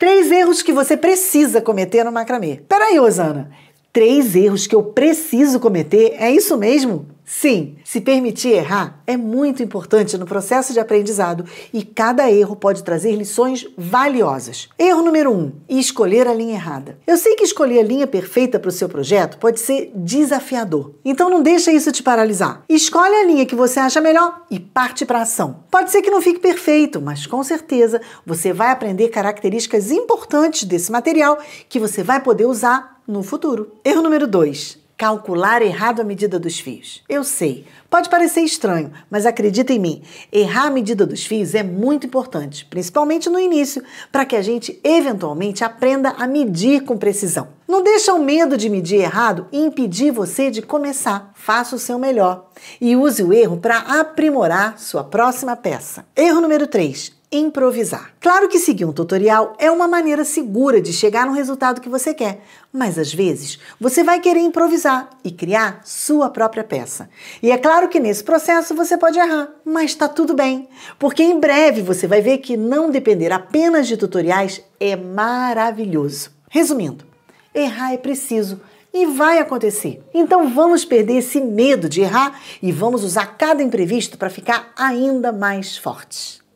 Três erros que você precisa cometer no macramê. Peraí, Rosana. Três erros que eu preciso cometer? É isso mesmo? Sim, se permitir errar é muito importante no processo de aprendizado e cada erro pode trazer lições valiosas. Erro número 1: um, escolher a linha errada. Eu sei que escolher a linha perfeita para o seu projeto pode ser desafiador, então não deixa isso te paralisar. Escolhe a linha que você acha melhor e parte para a ação. Pode ser que não fique perfeito, mas com certeza você vai aprender características importantes desse material que você vai poder usar no futuro. Erro número 2: calcular errado a medida dos fios. Eu sei, pode parecer estranho, mas acredita em mim, errar a medida dos fios é muito importante, principalmente no início, para que a gente eventualmente aprenda a medir com precisão. Não deixa o medo de medir errado impedir você de começar. Faça o seu melhor e use o erro para aprimorar sua próxima peça. Erro número 3 improvisar. Claro que seguir um tutorial é uma maneira segura de chegar no resultado que você quer, mas às vezes você vai querer improvisar e criar sua própria peça. E é claro que nesse processo você pode errar, mas está tudo bem, porque em breve você vai ver que não depender apenas de tutoriais é maravilhoso. Resumindo, errar é preciso, e vai acontecer. Então vamos perder esse medo de errar e vamos usar cada imprevisto para ficar ainda mais fortes.